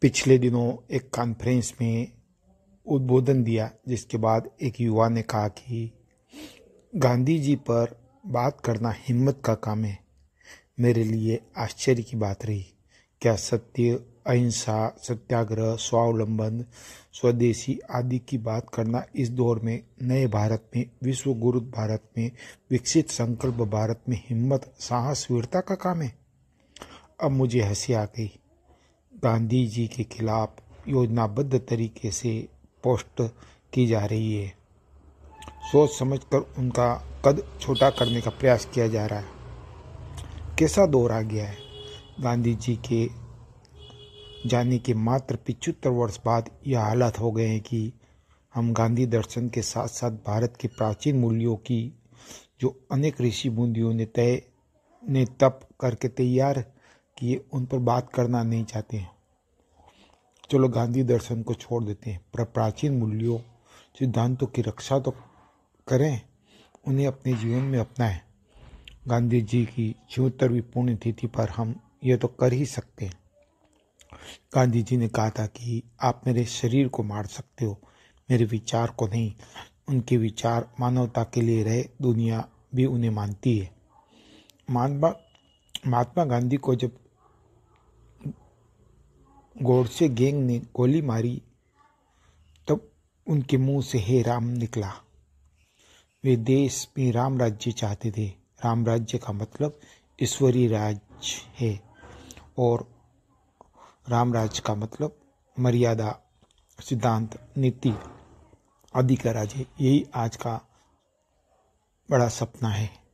पिछले दिनों एक कॉन्फ्रेंस में उद्बोधन दिया जिसके बाद एक युवा ने कहा कि गांधी जी पर बात करना हिम्मत का काम है मेरे लिए आश्चर्य की बात रही क्या सत्य अहिंसा सत्याग्रह स्वावलंबन स्वदेशी आदि की बात करना इस दौर में नए भारत में विश्व गुरु भारत में विकसित संकल्प भारत में हिम्मत साहस वीरता का काम है अब मुझे हंसी आ गई गांधी जी के खिलाफ योजनाबद्ध तरीके से पोस्ट की जा रही है सोच समझकर उनका कद छोटा करने का प्रयास किया जा रहा है कैसा दौर आ गया है गांधी जी के जाने के मात्र पिचहत्तर वर्ष बाद यह हालत हो गए हैं कि हम गांधी दर्शन के साथ साथ भारत के प्राचीन मूल्यों की जो अनेक ऋषि बूंदियों ने तय ने तप करके तैयार कि ये उन पर बात करना नहीं चाहते हैं चलो गांधी दर्शन को छोड़ देते हैं पर प्राचीन मूल्यों सिद्धांतों की रक्षा तो करें उन्हें अपने जीवन में अपनाएं गांधी जी की पुण्य पुण्यतिथि पर हम ये तो कर ही सकते हैं गांधी जी ने कहा था कि आप मेरे शरीर को मार सकते हो मेरे विचार को नहीं उनके विचार मानवता के लिए रहे दुनिया भी उन्हें मानती है महात्मा महात्मा गांधी को जब गोडसे गैंग ने गोली मारी तब उनके मुंह से हे राम निकला वे देश में राम राज्य चाहते थे राम राज्य का मतलब ईश्वरीय राज है और राम राज का मतलब मर्यादा सिद्धांत नीति आदि का राज्य यही आज का बड़ा सपना है